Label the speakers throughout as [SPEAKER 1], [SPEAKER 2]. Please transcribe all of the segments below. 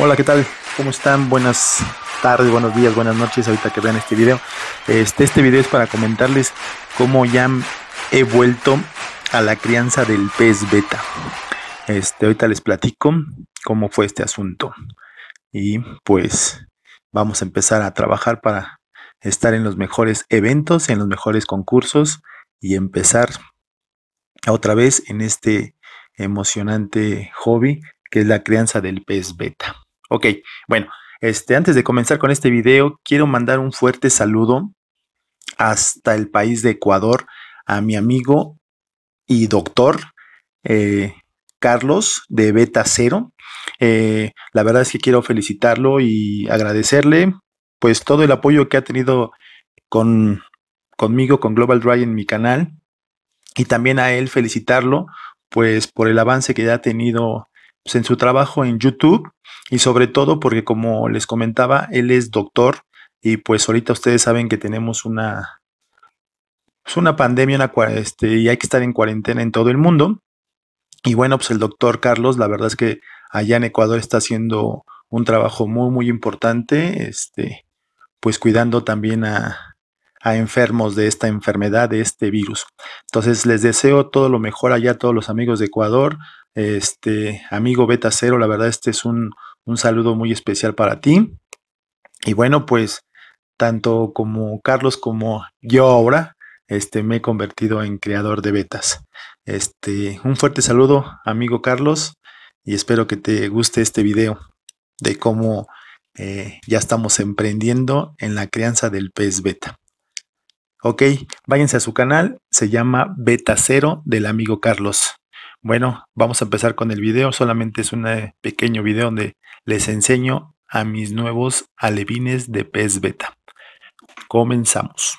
[SPEAKER 1] Hola, ¿qué tal? ¿Cómo están? Buenas tardes, buenos días, buenas noches, ahorita que vean este video. Este, este, video es para comentarles cómo ya he vuelto a la crianza del pez beta. Este, ahorita les platico cómo fue este asunto. Y pues vamos a empezar a trabajar para estar en los mejores eventos, en los mejores concursos y empezar otra vez en este emocionante hobby que es la crianza del pez beta. Ok, bueno, este, antes de comenzar con este video, quiero mandar un fuerte saludo hasta el país de Ecuador a mi amigo y doctor eh, Carlos de Beta Cero. Eh, la verdad es que quiero felicitarlo y agradecerle pues todo el apoyo que ha tenido con, conmigo, con Global Dry en mi canal. Y también a él felicitarlo pues por el avance que ya ha tenido en su trabajo en YouTube y sobre todo porque como les comentaba, él es doctor y pues ahorita ustedes saben que tenemos una, pues, una pandemia una, este, y hay que estar en cuarentena en todo el mundo. Y bueno, pues el doctor Carlos, la verdad es que allá en Ecuador está haciendo un trabajo muy, muy importante, este, pues cuidando también a, a enfermos de esta enfermedad, de este virus. Entonces les deseo todo lo mejor allá a todos los amigos de Ecuador. Este amigo Beta Cero, la verdad este es un, saludo muy especial para ti. Y bueno, pues tanto como Carlos como yo ahora, este, me he convertido en creador de betas. Este, un fuerte saludo, amigo Carlos, y espero que te guste este video de cómo eh, ya estamos emprendiendo en la crianza del pez beta. Ok, váyanse a su canal, se llama Beta Cero del amigo Carlos. Bueno, vamos a empezar con el video, solamente es un eh, pequeño video donde les enseño a mis nuevos alevines de pez beta. Comenzamos.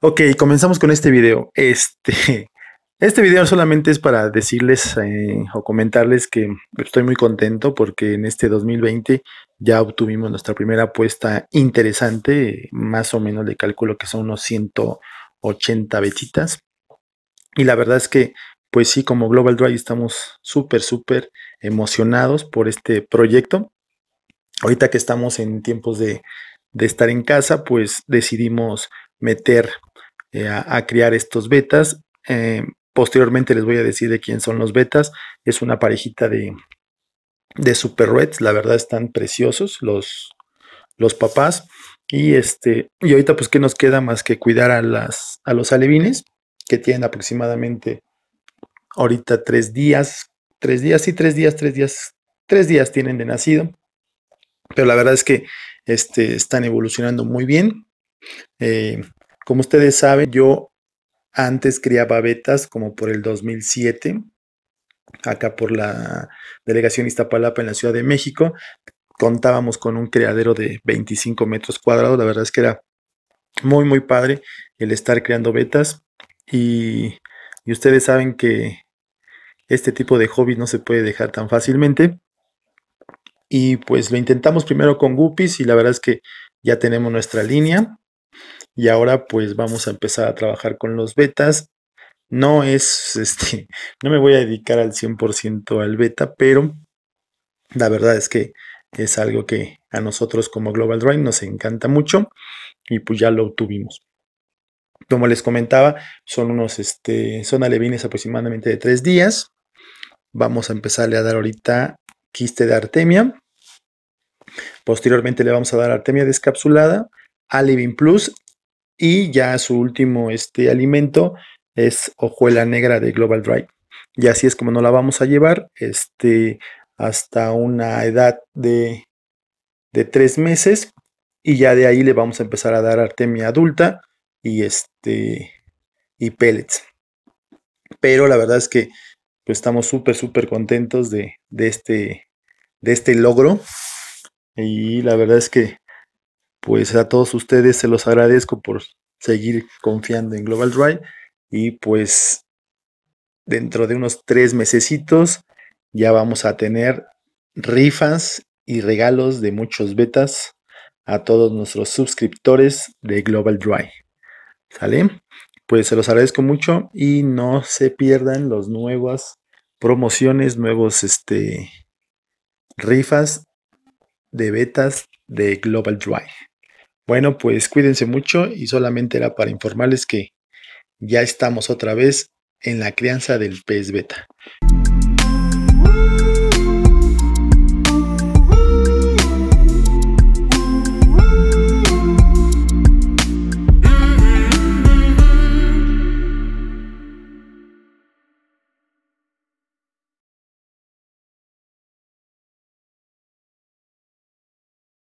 [SPEAKER 1] Ok, comenzamos con este video. Este, este video solamente es para decirles eh, o comentarles que estoy muy contento porque en este 2020 ya obtuvimos nuestra primera apuesta interesante, más o menos de cálculo que son unos 180 betitas. Y la verdad es que, pues sí, como Global Drive estamos súper, súper emocionados por este proyecto. Ahorita que estamos en tiempos de, estar en casa, pues decidimos meter eh, a, crear estos betas. Eh, posteriormente les voy a decir de quién son los betas. Es una parejita de, de Super Reds, la verdad están preciosos los, los papás. Y este, y ahorita, pues, ¿qué nos queda más que cuidar a las, a los alevines? Que tienen aproximadamente ahorita tres días, tres días, y tres días, tres días, tres días tienen de nacido. Pero la verdad es que este, están evolucionando muy bien. Eh, como ustedes saben, yo antes criaba babetas como por el 2007 acá por la delegación Iztapalapa en la Ciudad de México. Contábamos con un criadero de 25 metros cuadrados, la verdad es que era muy, muy padre el estar creando betas y, y ustedes saben que este tipo de hobby no se puede dejar tan fácilmente. Y pues lo intentamos primero con Guppies y la verdad es que ya tenemos nuestra línea. Y ahora pues vamos a empezar a trabajar con los betas no es, este, no me voy a dedicar al 100% al beta, pero la verdad es que es algo que a nosotros como Global Drive nos encanta mucho y pues ya lo obtuvimos. Como les comentaba, son unos, este, son alevines aproximadamente de tres días. Vamos a empezarle a dar ahorita quiste de artemia. Posteriormente le vamos a dar artemia descapsulada, alevin plus y ya su último este alimento es hojuela negra de Global Drive. Y así es como nos la vamos a llevar este, hasta una edad de, de tres meses. Y ya de ahí le vamos a empezar a dar artemia adulta y, este, y pellets. Pero la verdad es que pues, estamos súper, súper contentos de, este, de este logro. Y la verdad es que pues a todos ustedes se los agradezco por seguir confiando en Global Drive y pues dentro de unos tres mesecitos ya vamos a tener rifas y regalos de muchos betas a todos nuestros suscriptores de Global Drive. ¿Sale? Pues se los agradezco mucho y no se pierdan las nuevas promociones, nuevos este, rifas de betas de Global Drive. Bueno, pues cuídense mucho y solamente era para informarles que ya estamos otra vez en la crianza del pez beta.